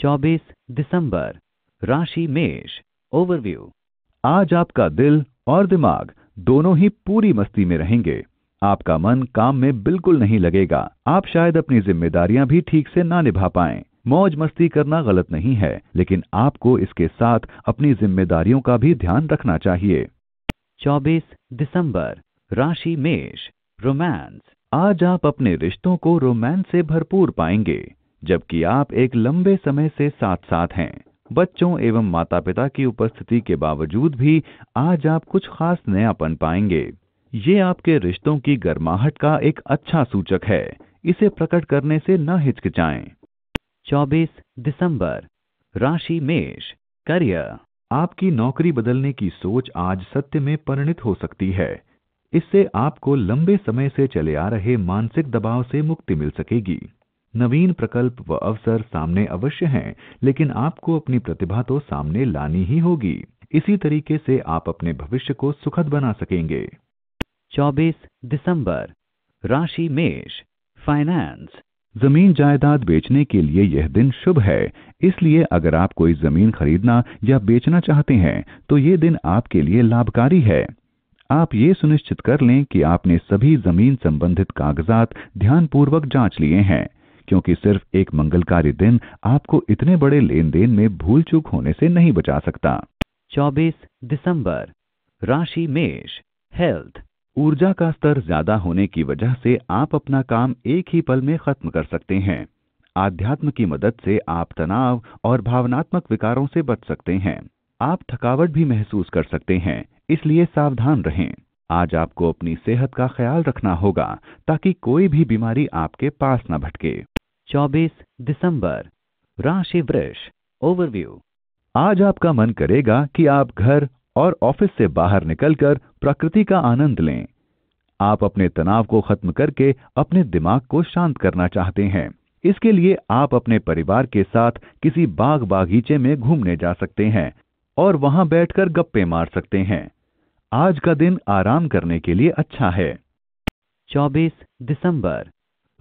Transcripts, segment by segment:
24 दिसंबर राशि मेष ओवरव्यू आज आपका दिल और दिमाग दोनों ही पूरी मस्ती में रहेंगे आपका मन काम में बिल्कुल नहीं लगेगा आप शायद अपनी जिम्मेदारियां भी ठीक से ना निभा पाएं मौज मस्ती करना गलत नहीं है लेकिन आपको इसके साथ अपनी जिम्मेदारियों का भी ध्यान रखना चाहिए 24 दिसंबर राशि मेष रोमांस आज आप अपने रिश्तों को रोमांस से भरपूर पाएंगे जबकि आप एक लंबे समय से साथ साथ हैं बच्चों एवं माता पिता की उपस्थिति के बावजूद भी आज आप कुछ खास नयापन पाएंगे ये आपके रिश्तों की गर्माहट का एक अच्छा सूचक है इसे प्रकट करने से न हिचकिचाएं 24 दिसंबर राशि मेष करियर आपकी नौकरी बदलने की सोच आज सत्य में परिणित हो सकती है इससे आपको लंबे समय से चले आ रहे मानसिक दबाव से मुक्ति मिल सकेगी नवीन प्रकल्प व अवसर सामने अवश्य हैं लेकिन आपको अपनी प्रतिभा तो सामने लानी ही होगी इसी तरीके से आप अपने भविष्य को सुखद बना सकेंगे 24 दिसंबर राशि मेष फाइनेंस जमीन जायदाद बेचने के लिए यह दिन शुभ है इसलिए अगर आप कोई जमीन खरीदना या बेचना चाहते हैं तो ये दिन आपके लिए लाभकारी है आप ये सुनिश्चित कर लें कि आपने सभी जमीन संबंधित कागजात ध्यानपूर्वक जांच लिए हैं क्योंकि सिर्फ एक मंगलकारी दिन आपको इतने बड़े लेन देन में भूल चूक होने से नहीं बचा सकता 24 दिसंबर राशि मेष हेल्थ ऊर्जा का स्तर ज्यादा होने की वजह से आप अपना काम एक ही पल में खत्म कर सकते हैं आध्यात्म की मदद से आप तनाव और भावनात्मक विकारों से बच सकते हैं आप थकावट भी महसूस कर सकते हैं इसलिए सावधान रहें आज आपको अपनी सेहत का ख्याल रखना होगा ताकि कोई भी बीमारी आपके पास न भटके 24 दिसंबर राशि वृष ओवरव्यू आज आपका मन करेगा कि आप घर और ऑफिस से बाहर निकलकर प्रकृति का आनंद लें आप अपने तनाव को खत्म करके अपने दिमाग को शांत करना चाहते हैं इसके लिए आप अपने परिवार के साथ किसी बाग बागीचे में घूमने जा सकते हैं और वहां बैठकर गप्पे मार सकते हैं आज का दिन आराम करने के लिए अच्छा है 24 दिसंबर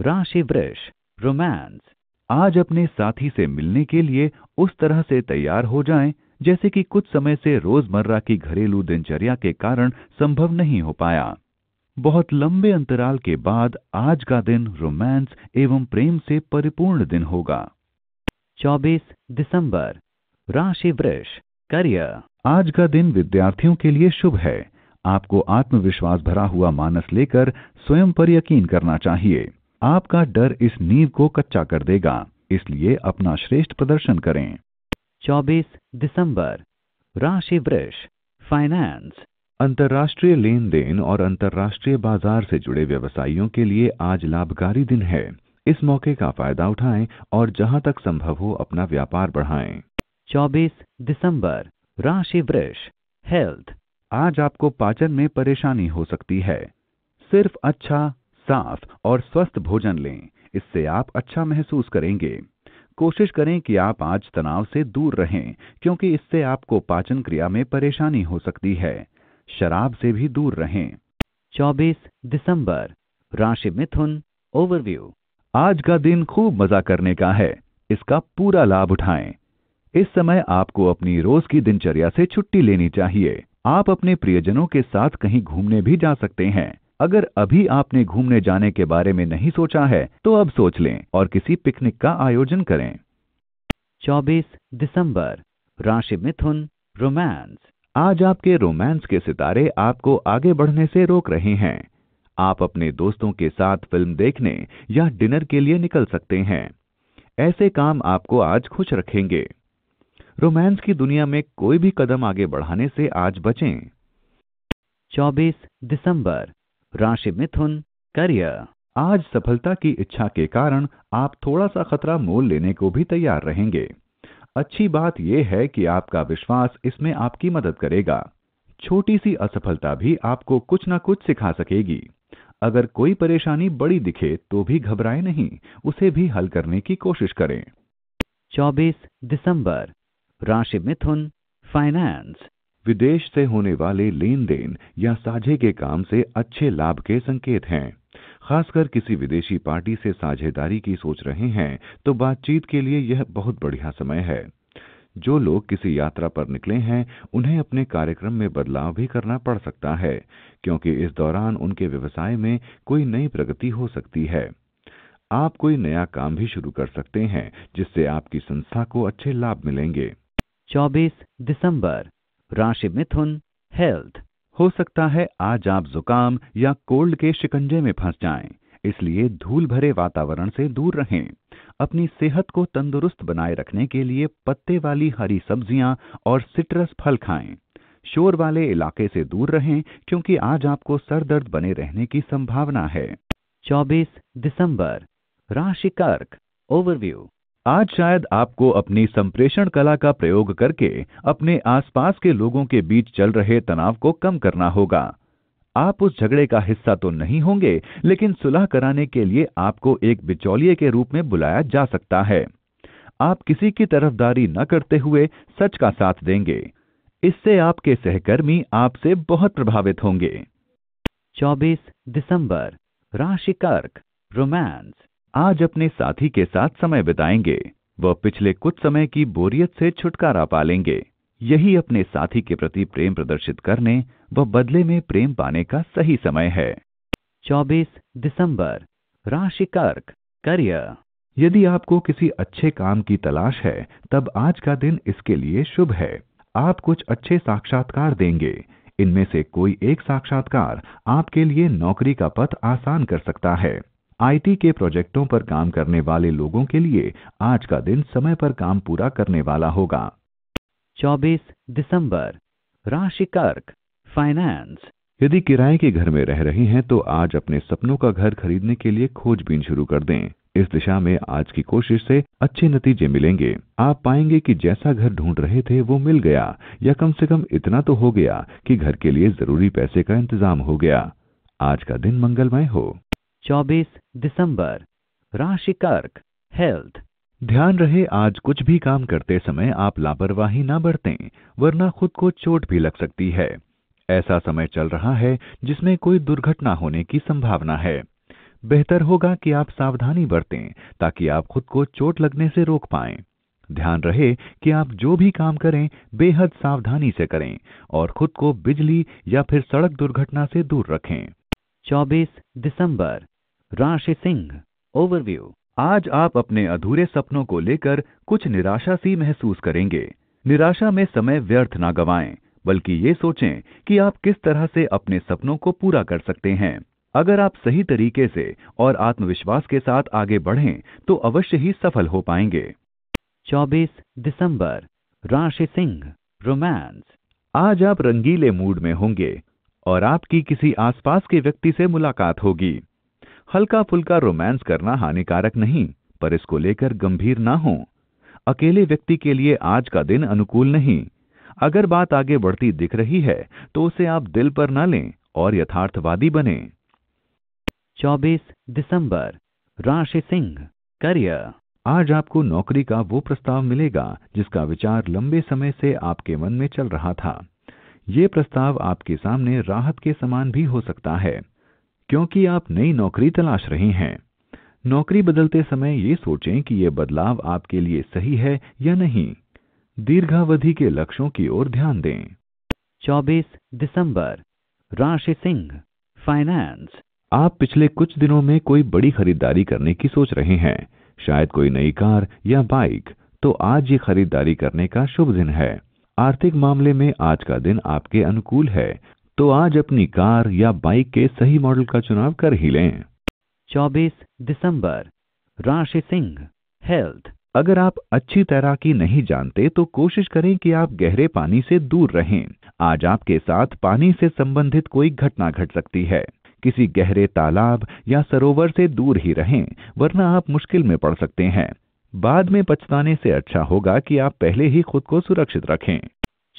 राशि वृष रोमांस आज अपने साथी से मिलने के लिए उस तरह से तैयार हो जाएं जैसे कि कुछ समय से रोजमर्रा की घरेलू दिनचर्या के कारण संभव नहीं हो पाया बहुत लंबे अंतराल के बाद आज का दिन रोमांस एवं प्रेम से परिपूर्ण दिन होगा 24 दिसंबर राशि वृक्ष करियर आज का दिन विद्यार्थियों के लिए शुभ है आपको आत्मविश्वास भरा हुआ मानस लेकर स्वयं पर यकीन करना चाहिए आपका डर इस नींव को कच्चा कर देगा इसलिए अपना श्रेष्ठ प्रदर्शन करें 24 दिसंबर राशि वृक्ष फाइनेंस अंतर्राष्ट्रीय लेन देन और अंतर्राष्ट्रीय बाजार से जुड़े व्यवसायियों के लिए आज लाभकारी दिन है इस मौके का फायदा उठाएं और जहां तक संभव हो अपना व्यापार बढ़ाएं 24 दिसंबर राशि वृक्ष हेल्थ आज आपको पाचन में परेशानी हो सकती है सिर्फ अच्छा साफ और स्वस्थ भोजन लें इससे आप अच्छा महसूस करेंगे कोशिश करें कि आप आज तनाव से दूर रहें क्योंकि इससे आपको पाचन क्रिया में परेशानी हो सकती है शराब से भी दूर रहें 24 दिसंबर राशि मिथुन ओवरव्यू आज का दिन खूब मजा करने का है इसका पूरा लाभ उठाएं इस समय आपको अपनी रोज की दिनचर्या से छुट्टी लेनी चाहिए आप अपने प्रियजनों के साथ कहीं घूमने भी जा सकते हैं अगर अभी आपने घूमने जाने के बारे में नहीं सोचा है तो अब सोच लें और किसी पिकनिक का आयोजन करें 24 दिसंबर राशि मिथुन रोमांस आज आपके रोमांस के सितारे आपको आगे बढ़ने से रोक रहे हैं आप अपने दोस्तों के साथ फिल्म देखने या डिनर के लिए निकल सकते हैं ऐसे काम आपको आज खुश रखेंगे रोमांस की दुनिया में कोई भी कदम आगे बढ़ाने से आज बचें 24 दिसंबर राशि मिथुन करियर आज सफलता की इच्छा के कारण आप थोड़ा सा खतरा मोल लेने को भी तैयार रहेंगे अच्छी बात यह है कि आपका विश्वास इसमें आपकी मदद करेगा छोटी सी असफलता भी आपको कुछ ना कुछ सिखा सकेगी अगर कोई परेशानी बड़ी दिखे तो भी घबराए नहीं उसे भी हल करने की कोशिश करें 24 दिसंबर राशि मिथुन फाइनेंस विदेश से होने वाले लेन देन या साझे के काम से अच्छे लाभ के संकेत हैं खासकर किसी विदेशी पार्टी से साझेदारी की सोच रहे हैं तो बातचीत के लिए यह बहुत बढ़िया समय है जो लोग किसी यात्रा पर निकले हैं उन्हें अपने कार्यक्रम में बदलाव भी करना पड़ सकता है क्योंकि इस दौरान उनके व्यवसाय में कोई नई प्रगति हो सकती है आप कोई नया काम भी शुरू कर सकते हैं जिससे आपकी संस्था को अच्छे लाभ मिलेंगे 24 दिसंबर राशि मिथुन हेल्थ हो सकता है आज आप जुकाम या कोल्ड के शिकंजे में फंस जाएं, इसलिए धूल भरे वातावरण से दूर रहें अपनी सेहत को तंदुरुस्त बनाए रखने के लिए पत्ते वाली हरी सब्जियां और सिट्रस फल खाएं शोर वाले इलाके से दूर रहें क्योंकि आज आपको सर दर्द बने रहने की संभावना है 24 दिसंबर राशि कर्क ओवरव्यू आज शायद आपको अपनी संप्रेषण कला का प्रयोग करके अपने आसपास के लोगों के बीच चल रहे तनाव को कम करना होगा आप उस झगड़े का हिस्सा तो नहीं होंगे लेकिन सुलह कराने के लिए आपको एक बिचौलिए के रूप में बुलाया जा सकता है आप किसी की तरफदारी न करते हुए सच का साथ देंगे इससे आपके सहकर्मी आपसे बहुत प्रभावित होंगे 24 दिसंबर राशि कर्क रोमांस आज अपने साथी के साथ समय बिताएंगे वह पिछले कुछ समय की बोरियत से छुटकारा पा लेंगे यही अपने साथी के प्रति प्रेम प्रदर्शित करने व बदले में प्रेम पाने का सही समय है 24 दिसंबर राशि कर्क करियर यदि आपको किसी अच्छे काम की तलाश है तब आज का दिन इसके लिए शुभ है आप कुछ अच्छे साक्षात्कार देंगे इनमें से कोई एक साक्षात्कार आपके लिए नौकरी का पथ आसान कर सकता है आईटी के प्रोजेक्टों पर काम करने वाले लोगों के लिए आज का दिन समय पर काम पूरा करने वाला होगा 24 दिसंबर राशि कर्क फाइनेंस यदि किराए के घर में रह रहे हैं तो आज अपने सपनों का घर खरीदने के लिए खोजबीन शुरू कर दें इस दिशा में आज की कोशिश से अच्छे नतीजे मिलेंगे आप पाएंगे कि जैसा घर ढूंढ रहे थे वो मिल गया या कम से कम इतना तो हो गया कि घर के लिए जरूरी पैसे का इंतजाम हो गया आज का दिन मंगलमय हो 24 दिसंबर राशि कर्क हेल्थ ध्यान रहे आज कुछ भी काम करते समय आप लापरवाही ना बरतें वरना खुद को चोट भी लग सकती है ऐसा समय चल रहा है जिसमें कोई दुर्घटना होने की संभावना है बेहतर होगा कि आप सावधानी बरतें ताकि आप खुद को चोट लगने से रोक पाए ध्यान रहे कि आप जो भी काम करें बेहद सावधानी से करें और खुद को बिजली या फिर सड़क दुर्घटना से दूर रखें 24 दिसंबर राशि सिंह ओवरव्यू आज आप अपने अधूरे सपनों को लेकर कुछ निराशा सी महसूस करेंगे निराशा में समय व्यर्थ ना गवाएं बल्कि ये सोचें कि आप किस तरह से अपने सपनों को पूरा कर सकते हैं अगर आप सही तरीके से और आत्मविश्वास के साथ आगे बढ़ें तो अवश्य ही सफल हो पाएंगे 24 दिसंबर राशि सिंह रोमांस आज आप रंगीले मूड में होंगे और आपकी किसी आसपास के व्यक्ति से मुलाकात होगी हल्का फुल्का रोमांस करना हानिकारक नहीं पर इसको लेकर गंभीर ना हो अकेले व्यक्ति के लिए आज का दिन अनुकूल नहीं अगर बात आगे बढ़ती दिख रही है तो उसे आप दिल पर ना लें और यथार्थवादी बने 24 दिसंबर राशि सिंह करियर आज आपको नौकरी का वो प्रस्ताव मिलेगा जिसका विचार लंबे समय से आपके मन में चल रहा था ये प्रस्ताव आपके सामने राहत के समान भी हो सकता है क्योंकि आप नई नौकरी तलाश रहे हैं नौकरी बदलते समय ये सोचें कि ये बदलाव आपके लिए सही है या नहीं दीर्घावधि के लक्ष्यों की ओर ध्यान दें 24 दिसंबर राशि सिंह फाइनेंस आप पिछले कुछ दिनों में कोई बड़ी खरीदारी करने की सोच रहे हैं शायद कोई नई कार या बाइक तो आज ये खरीदारी करने का शुभ दिन है आर्थिक मामले में आज का दिन आपके अनुकूल है तो आज अपनी कार या बाइक के सही मॉडल का चुनाव कर ही लें 24 दिसंबर राशि सिंह हेल्थ अगर आप अच्छी तैराकी नहीं जानते तो कोशिश करें कि आप गहरे पानी से दूर रहें आज आपके साथ पानी से संबंधित कोई घटना घट सकती है किसी गहरे तालाब या सरोवर से दूर ही रहें वरना आप मुश्किल में पड़ सकते हैं बाद में पछताने से अच्छा होगा कि आप पहले ही खुद को सुरक्षित रखें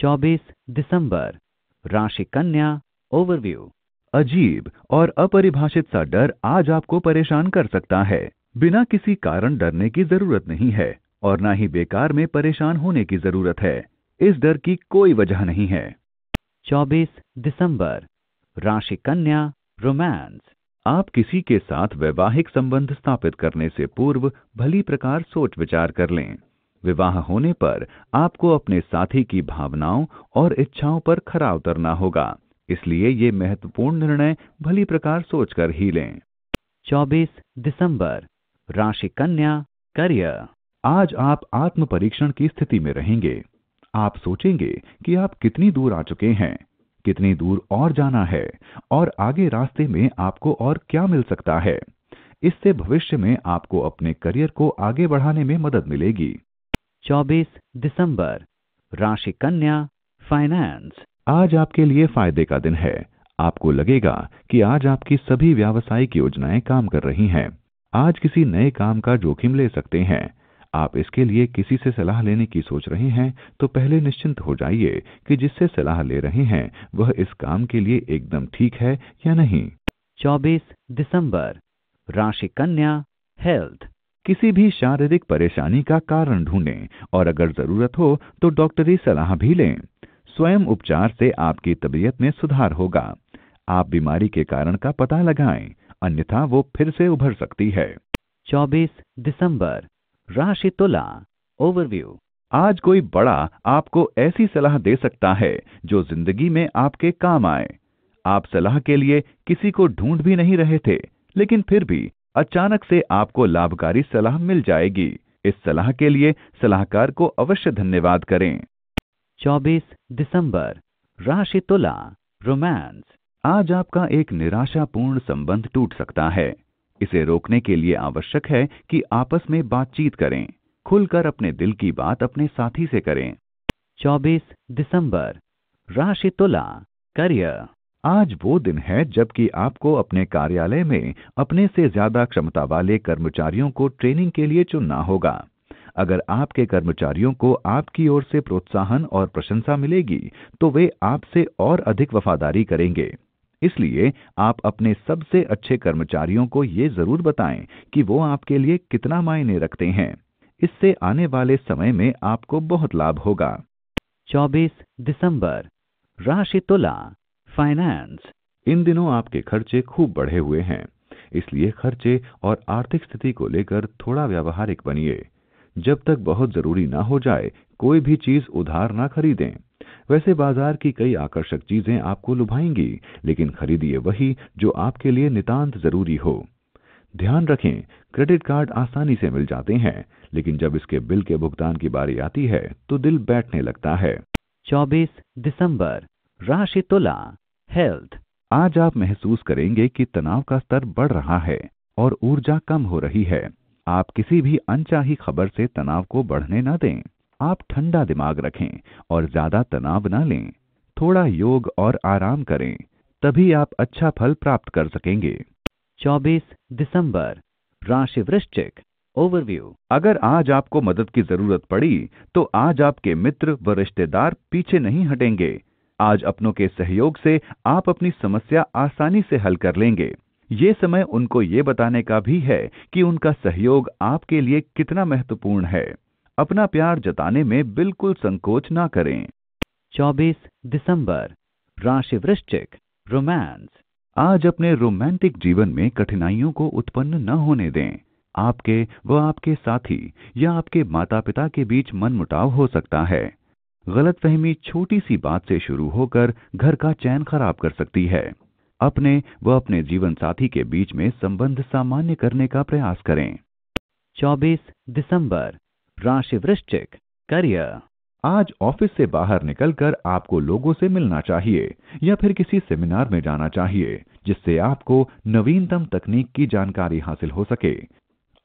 24 दिसंबर राशि कन्या ओवरव्यू अजीब और अपरिभाषित सा डर आज आपको परेशान कर सकता है बिना किसी कारण डरने की जरूरत नहीं है और ना ही बेकार में परेशान होने की जरूरत है इस डर की कोई वजह नहीं है 24 दिसंबर राशि कन्या रोमांस आप किसी के साथ वैवाहिक संबंध स्थापित करने से पूर्व भली प्रकार सोच विचार कर लें विवाह होने पर आपको अपने साथी की भावनाओं और इच्छाओं पर खरा उतरना होगा इसलिए ये महत्वपूर्ण निर्णय भली प्रकार सोचकर ही लें 24 दिसंबर राशि कन्या करियर आज आप आत्म परीक्षण की स्थिति में रहेंगे आप सोचेंगे कि आप कितनी दूर आ चुके हैं कितनी दूर और जाना है और आगे रास्ते में आपको और क्या मिल सकता है इससे भविष्य में आपको अपने करियर को आगे बढ़ाने में मदद मिलेगी 24 दिसंबर राशि कन्या फाइनेंस आज आपके लिए फायदे का दिन है आपको लगेगा कि आज आपकी सभी व्यावसायिक योजनाएं काम कर रही हैं आज किसी नए काम का जोखिम ले सकते हैं आप इसके लिए किसी से सलाह लेने की सोच रहे हैं तो पहले निश्चिंत हो जाइए कि जिससे सलाह ले रहे हैं वह इस काम के लिए एकदम ठीक है या नहीं 24 दिसंबर राशि कन्या हेल्थ किसी भी शारीरिक परेशानी का कारण ढूंढें और अगर जरूरत हो तो डॉक्टरी सलाह भी लें स्वयं उपचार से आपकी तबीयत में सुधार होगा आप बीमारी के कारण का पता लगाएं अन्यथा वो फिर से उभर सकती है 24 दिसंबर राशि तुला ओवरव्यू आज कोई बड़ा आपको ऐसी सलाह दे सकता है जो जिंदगी में आपके काम आए आप सलाह के लिए किसी को ढूंढ भी नहीं रहे थे लेकिन फिर भी अचानक से आपको लाभकारी सलाह मिल जाएगी इस सलाह के लिए सलाहकार को अवश्य धन्यवाद करें 24 दिसंबर राशि तुला रोमांस आज आपका एक निराशापूर्ण संबंध टूट सकता है इसे रोकने के लिए आवश्यक है कि आपस में बातचीत करें खुलकर अपने दिल की बात अपने साथी से करें 24 दिसंबर राशि तुला करियर आज वो दिन है जबकि आपको अपने कार्यालय में अपने से ज्यादा क्षमता वाले कर्मचारियों को ट्रेनिंग के लिए चुनना होगा अगर आपके कर्मचारियों को आपकी ओर से प्रोत्साहन और प्रशंसा मिलेगी तो वे आपसे और अधिक वफादारी करेंगे इसलिए आप अपने सबसे अच्छे कर्मचारियों को ये जरूर बताएं कि वो आपके लिए कितना मायने रखते हैं इससे आने वाले समय में आपको बहुत लाभ होगा 24 दिसंबर राशि तुला फाइनेंस इन दिनों आपके खर्चे खूब बढ़े हुए हैं इसलिए खर्चे और आर्थिक स्थिति को लेकर थोड़ा व्यावहारिक बनिए जब तक बहुत जरूरी ना हो जाए कोई भी चीज उधार ना खरीदें वैसे बाजार की कई आकर्षक चीजें आपको लुभाएंगी लेकिन खरीदिए वही जो आपके लिए नितांत जरूरी हो ध्यान रखें क्रेडिट कार्ड आसानी से मिल जाते हैं लेकिन जब इसके बिल के भुगतान की बारी आती है तो दिल बैठने लगता है 24 दिसंबर राशि तुला हेल्थ आज आप महसूस करेंगे कि तनाव का स्तर बढ़ रहा है और ऊर्जा कम हो रही है आप किसी भी अनचाही खबर से तनाव को बढ़ने न दें आप ठंडा दिमाग रखें और ज्यादा तनाव न लें थोड़ा योग और आराम करें तभी आप अच्छा फल प्राप्त कर सकेंगे 24 दिसंबर राशि वृश्चिक ओवरव्यू अगर आज आपको मदद की जरूरत पड़ी तो आज आपके मित्र व रिश्तेदार पीछे नहीं हटेंगे आज अपनों के सहयोग से आप अपनी समस्या आसानी से हल कर लेंगे ये समय उनको ये बताने का भी है कि उनका सहयोग आपके लिए कितना महत्वपूर्ण है अपना प्यार जताने में बिल्कुल संकोच ना करें 24 दिसंबर राशि वृश्चिक रोमांस आज अपने रोमांटिक जीवन में कठिनाइयों को उत्पन्न न होने दें आपके व आपके साथी या आपके माता पिता के बीच मनमुटाव हो सकता है गलतफहमी छोटी सी बात से शुरू होकर घर का चैन खराब कर सकती है अपने व अपने जीवन साथी के बीच में संबंध सामान्य करने का प्रयास करें 24 दिसंबर राशि वृश्चिक करियर आज ऑफिस से बाहर निकलकर आपको लोगों से मिलना चाहिए या फिर किसी सेमिनार में जाना चाहिए जिससे आपको नवीनतम तकनीक की जानकारी हासिल हो सके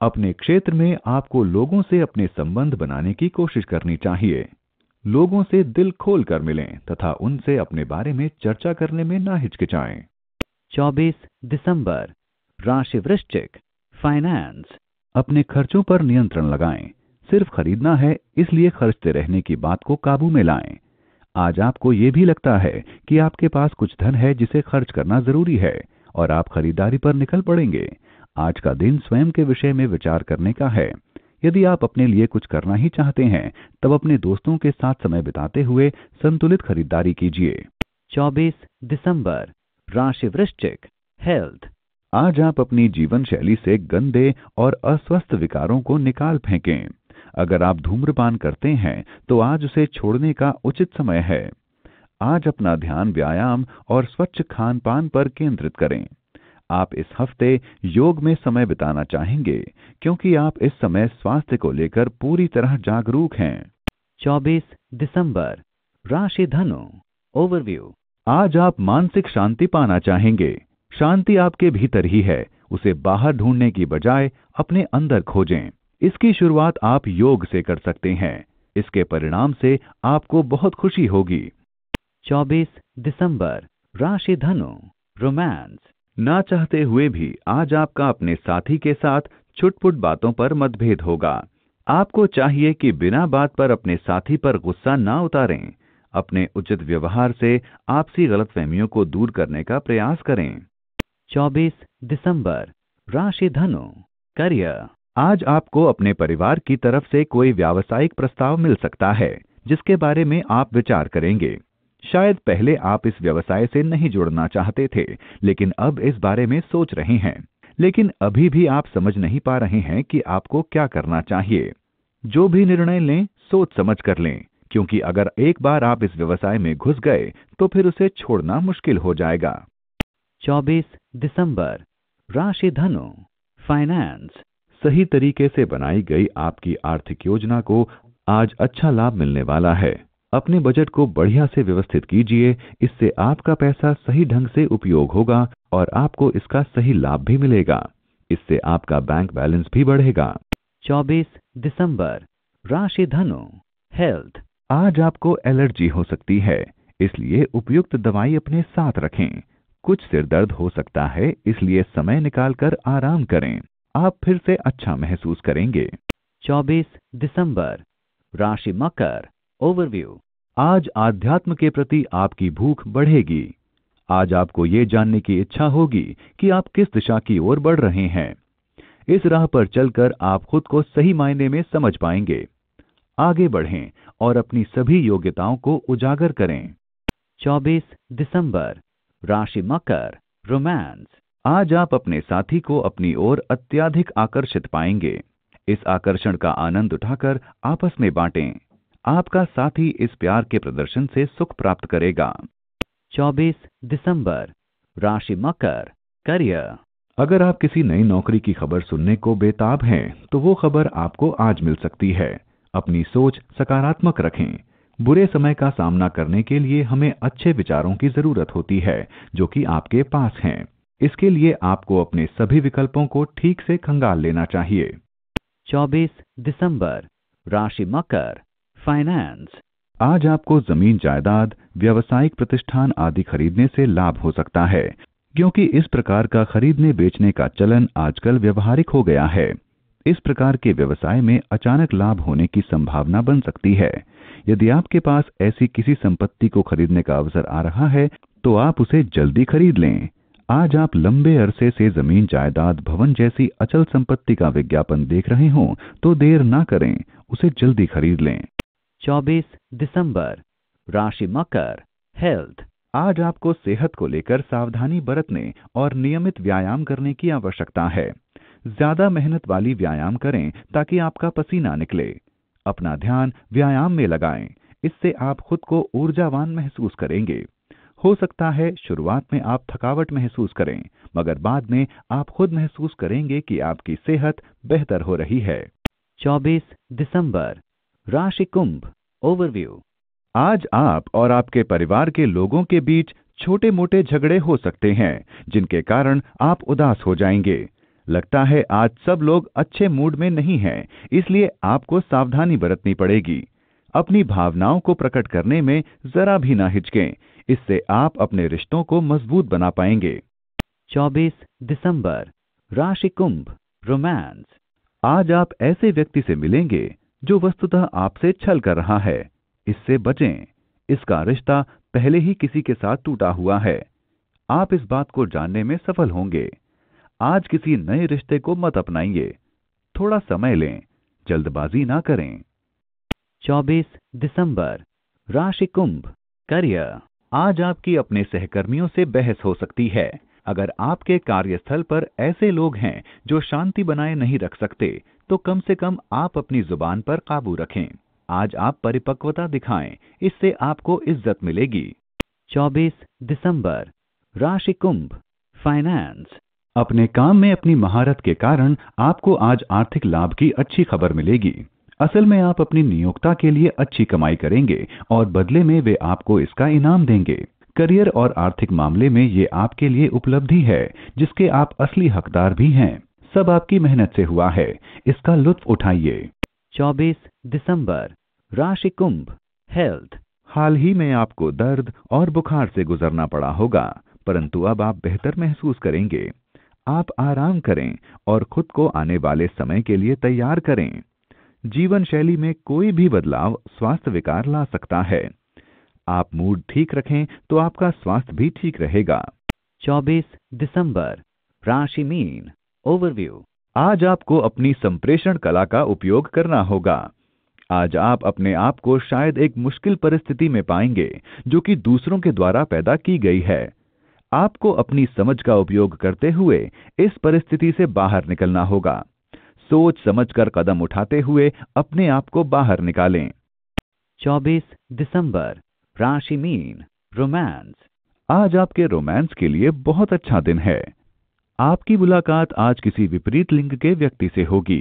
अपने क्षेत्र में आपको लोगों से अपने संबंध बनाने की कोशिश करनी चाहिए लोगों से दिल खोल कर मिलें तथा उनसे अपने बारे में चर्चा करने में ना हिचकिचाएं 24 दिसंबर राशि वृश्चिक फाइनेंस अपने खर्चों पर नियंत्रण लगाएं सिर्फ खरीदना है इसलिए खर्चते रहने की बात को काबू में लाएं आज आपको ये भी लगता है कि आपके पास कुछ धन है जिसे खर्च करना जरूरी है और आप खरीदारी पर निकल पड़ेंगे आज का दिन स्वयं के विषय में विचार करने का है यदि आप अपने लिए कुछ करना ही चाहते हैं तब अपने दोस्तों के साथ समय बिताते हुए संतुलित खरीदारी कीजिए 24 दिसंबर राशि वृश्चिक हेल्थ आज आप अपनी जीवन शैली से गंदे और अस्वस्थ विकारों को निकाल फेंकें अगर आप धूम्रपान करते हैं तो आज उसे छोड़ने का उचित समय है आज अपना ध्यान व्यायाम और स्वच्छ खान पान पर केंद्रित करें आप इस हफ्ते योग में समय बिताना चाहेंगे क्योंकि आप इस समय स्वास्थ्य को लेकर पूरी तरह जागरूक हैं 24 दिसंबर राशि धनु ओवरव्यू आज आप मानसिक शांति पाना चाहेंगे शांति आपके भीतर ही है उसे बाहर ढूंढने की बजाय अपने अंदर खोजें इसकी शुरुआत आप योग से कर सकते हैं इसके परिणाम से आपको बहुत खुशी होगी 24 दिसंबर राशि धनु रोमांस ना चाहते हुए भी आज आपका अपने साथी के साथ छुटपुट बातों पर मतभेद होगा आपको चाहिए कि बिना बात पर अपने साथी पर गुस्सा ना उतारें अपने उचित व्यवहार से आपसी गलतफहमियों को दूर करने का प्रयास करें 24 दिसंबर राशि धनु करियर आज आपको अपने परिवार की तरफ से कोई व्यावसायिक प्रस्ताव मिल सकता है जिसके बारे में आप विचार करेंगे शायद पहले आप इस व्यवसाय से नहीं जुड़ना चाहते थे लेकिन अब इस बारे में सोच रहे हैं लेकिन अभी भी आप समझ नहीं पा रहे हैं कि आपको क्या करना चाहिए जो भी निर्णय लें सोच समझ कर लें क्योंकि अगर एक बार आप इस व्यवसाय में घुस गए तो फिर उसे छोड़ना मुश्किल हो जाएगा 24 दिसंबर राशि धनु फाइनेंस सही तरीके से बनाई गई आपकी आर्थिक योजना को आज अच्छा लाभ मिलने वाला है अपने बजट को बढ़िया से व्यवस्थित कीजिए इससे आपका पैसा सही ढंग से उपयोग होगा और आपको इसका सही लाभ भी मिलेगा इससे आपका बैंक बैलेंस भी बढ़ेगा 24 दिसंबर राशि धनु हेल्थ आज आपको एलर्जी हो सकती है इसलिए उपयुक्त दवाई अपने साथ रखें कुछ सिर दर्द हो सकता है इसलिए समय निकालकर आराम करें आप फिर से अच्छा महसूस करेंगे 24 दिसंबर राशि मकर ओवरव्यू आज आध्यात्म के प्रति आपकी भूख बढ़ेगी आज आपको ये जानने की इच्छा होगी कि आप किस दिशा की ओर बढ़ रहे हैं इस राह पर चलकर आप खुद को सही मायने में समझ पाएंगे आगे बढ़ें और अपनी सभी योग्यताओं को उजागर करें 24 दिसंबर राशि मकर रोमांस आज आप अपने साथी को अपनी ओर अत्याधिक आकर्षित पाएंगे इस आकर्षण का आनंद उठाकर आपस में बांटें आपका साथी इस प्यार के प्रदर्शन से सुख प्राप्त करेगा 24 दिसंबर राशि मकर करियर अगर आप किसी नई नौकरी की खबर सुनने को बेताब हैं तो वो खबर आपको आज मिल सकती है अपनी सोच सकारात्मक रखें बुरे समय का सामना करने के लिए हमें अच्छे विचारों की जरूरत होती है जो कि आपके पास हैं इसके लिए आपको अपने सभी विकल्पों को ठीक से खंगाल लेना चाहिए 24 दिसंबर राशि मकर फाइनेंस आज आपको जमीन जायदाद व्यावसायिक प्रतिष्ठान आदि खरीदने से लाभ हो सकता है क्योंकि इस प्रकार का खरीदने बेचने का चलन आजकल व्यवहारिक हो गया है इस प्रकार के व्यवसाय में अचानक लाभ होने की संभावना बन सकती है यदि आपके पास ऐसी किसी संपत्ति को खरीदने का अवसर आ रहा है तो आप उसे जल्दी खरीद लें आज आप लंबे अरसे से जमीन जायदाद भवन जैसी अचल संपत्ति का विज्ञापन देख रहे हों तो देर ना करें उसे जल्दी खरीद लें चौबीस दिसंबर राशि मकर हेल्थ आज आपको सेहत को लेकर सावधानी बरतने और नियमित व्यायाम करने की आवश्यकता है ज्यादा मेहनत वाली व्यायाम करें ताकि आपका पसीना निकले अपना ध्यान व्यायाम में लगाएं इससे आप खुद को ऊर्जावान महसूस करेंगे हो सकता है शुरुआत में आप थकावट महसूस करें मगर बाद में आप खुद महसूस करेंगे कि आपकी सेहत बेहतर हो रही है 24 दिसंबर राशि कुंभ ओवरव्यू आज आप और आपके परिवार के लोगों के बीच छोटे मोटे झगड़े हो सकते हैं जिनके कारण आप उदास हो जाएंगे लगता है आज सब लोग अच्छे मूड में नहीं हैं, इसलिए आपको सावधानी बरतनी पड़ेगी अपनी भावनाओं को प्रकट करने में जरा भी ना हिचकें इससे आप अपने रिश्तों को मजबूत बना पाएंगे 24 दिसंबर राशि कुंभ रोमांस आज आप ऐसे व्यक्ति से मिलेंगे जो वस्तुतः आपसे छल कर रहा है इससे बचें इसका रिश्ता पहले ही किसी के साथ टूटा हुआ है आप इस बात को जानने में सफल होंगे आज किसी नए रिश्ते को मत अपनाइए थोड़ा समय लें जल्दबाजी ना करें 24 दिसंबर राशि कुंभ करियर आज आपकी अपने सहकर्मियों से बहस हो सकती है अगर आपके कार्यस्थल पर ऐसे लोग हैं जो शांति बनाए नहीं रख सकते तो कम से कम आप अपनी जुबान पर काबू रखें आज आप परिपक्वता दिखाएं इससे आपको इज्जत मिलेगी 24 दिसंबर राशि कुंभ फाइनेंस अपने काम में अपनी महारत के कारण आपको आज आर्थिक लाभ की अच्छी खबर मिलेगी असल में आप अपनी नियोक्ता के लिए अच्छी कमाई करेंगे और बदले में वे आपको इसका इनाम देंगे करियर और आर्थिक मामले में ये आपके लिए उपलब्धि है जिसके आप असली हकदार भी हैं सब आपकी मेहनत से हुआ है इसका लुत्फ उठाइए 24 दिसंबर राशि कुंभ हेल्थ हाल ही में आपको दर्द और बुखार से गुजरना पड़ा होगा परंतु अब आप बेहतर महसूस करेंगे आप आराम करें और खुद को आने वाले समय के लिए तैयार करें जीवन शैली में कोई भी बदलाव स्वास्थ्य विकार ला सकता है आप मूड ठीक रखें तो आपका स्वास्थ्य भी ठीक रहेगा 24 दिसंबर राशि मीन ओवरव्यू आज आपको अपनी संप्रेषण कला का उपयोग करना होगा आज आप अपने आप को शायद एक मुश्किल परिस्थिति में पाएंगे जो कि दूसरों के द्वारा पैदा की गई है आपको अपनी समझ का उपयोग करते हुए इस परिस्थिति से बाहर निकलना होगा सोच समझकर कदम उठाते हुए अपने आप को बाहर निकालें 24 दिसंबर राशि मीन रोमांस आज आपके रोमांस के लिए बहुत अच्छा दिन है आपकी मुलाकात आज किसी विपरीत लिंग के व्यक्ति से होगी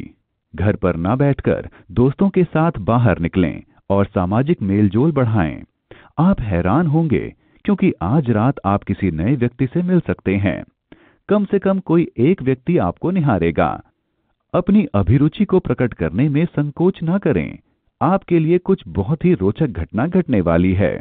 घर पर ना बैठकर दोस्तों के साथ बाहर निकलें और सामाजिक मेलजोल बढ़ाएं आप हैरान होंगे क्योंकि आज रात आप किसी नए व्यक्ति से मिल सकते हैं कम से कम कोई एक व्यक्ति आपको निहारेगा अपनी अभिरुचि को प्रकट करने में संकोच ना करें आपके लिए कुछ बहुत ही रोचक घटना घटने वाली है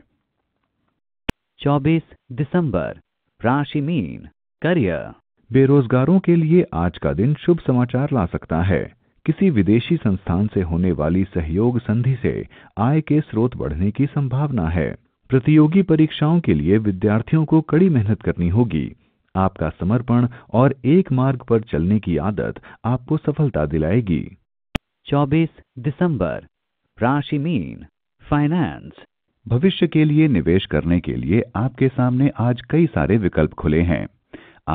24 दिसंबर राशि मीन करियर बेरोजगारों के लिए आज का दिन शुभ समाचार ला सकता है किसी विदेशी संस्थान से होने वाली सहयोग संधि से आय के स्रोत बढ़ने की संभावना है प्रतियोगी परीक्षाओं के लिए विद्यार्थियों को कड़ी मेहनत करनी होगी आपका समर्पण और एक मार्ग पर चलने की आदत आपको सफलता दिलाएगी 24 दिसंबर राशि मीन फाइनेंस भविष्य के लिए निवेश करने के लिए आपके सामने आज कई सारे विकल्प खुले हैं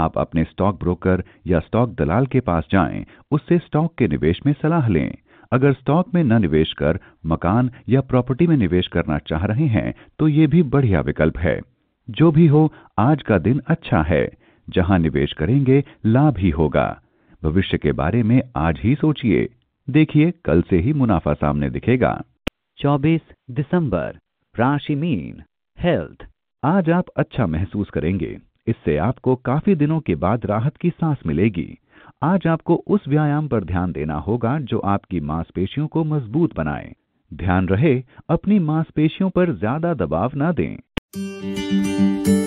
आप अपने स्टॉक ब्रोकर या स्टॉक दलाल के पास जाएं, उससे स्टॉक के निवेश में सलाह लें अगर स्टॉक में न निवेश कर मकान या प्रॉपर्टी में निवेश करना चाह रहे हैं तो ये भी बढ़िया विकल्प है जो भी हो आज का दिन अच्छा है जहां निवेश करेंगे लाभ ही होगा भविष्य के बारे में आज ही सोचिए देखिए कल से ही मुनाफा सामने दिखेगा 24 दिसंबर राशि मीन हेल्थ आज आप अच्छा महसूस करेंगे इससे आपको काफी दिनों के बाद राहत की सांस मिलेगी आज आपको उस व्यायाम पर ध्यान देना होगा जो आपकी मांसपेशियों को मजबूत बनाए ध्यान रहे अपनी मांसपेशियों पर ज्यादा दबाव ना दें